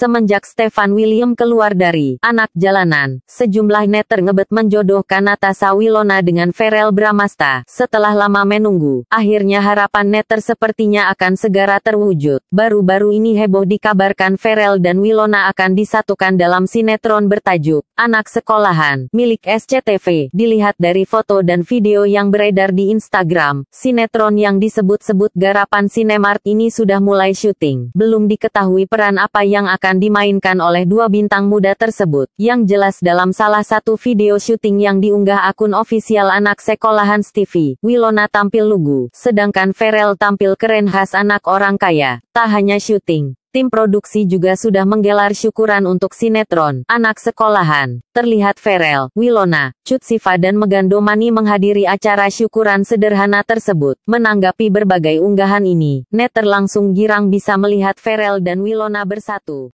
Semenjak Stefan William keluar dari anak jalanan, sejumlah netter ngebet menjodohkan Natasha Wilona dengan Ferel Bramasta. Setelah lama menunggu, akhirnya harapan netter sepertinya akan segera terwujud. Baru-baru ini heboh dikabarkan Ferel dan Wilona akan disatukan dalam sinetron bertajuk Anak Sekolahan milik SCTV. Dilihat dari foto dan video yang beredar di Instagram, sinetron yang disebut-sebut garapan Sinemart ini sudah mulai syuting. Belum diketahui peran apa yang akan akan dimainkan oleh dua bintang muda tersebut, yang jelas dalam salah satu video syuting yang diunggah akun ofisial anak sekolahan Stevie, Wilona tampil lugu, sedangkan Ferel tampil keren khas anak orang kaya. Tak hanya syuting, Tim produksi juga sudah menggelar syukuran untuk sinetron, anak sekolahan. Terlihat Ferel, Wilona, Cutsifa dan Megandomani menghadiri acara syukuran sederhana tersebut. Menanggapi berbagai unggahan ini, Neter langsung girang bisa melihat Ferel dan Wilona bersatu.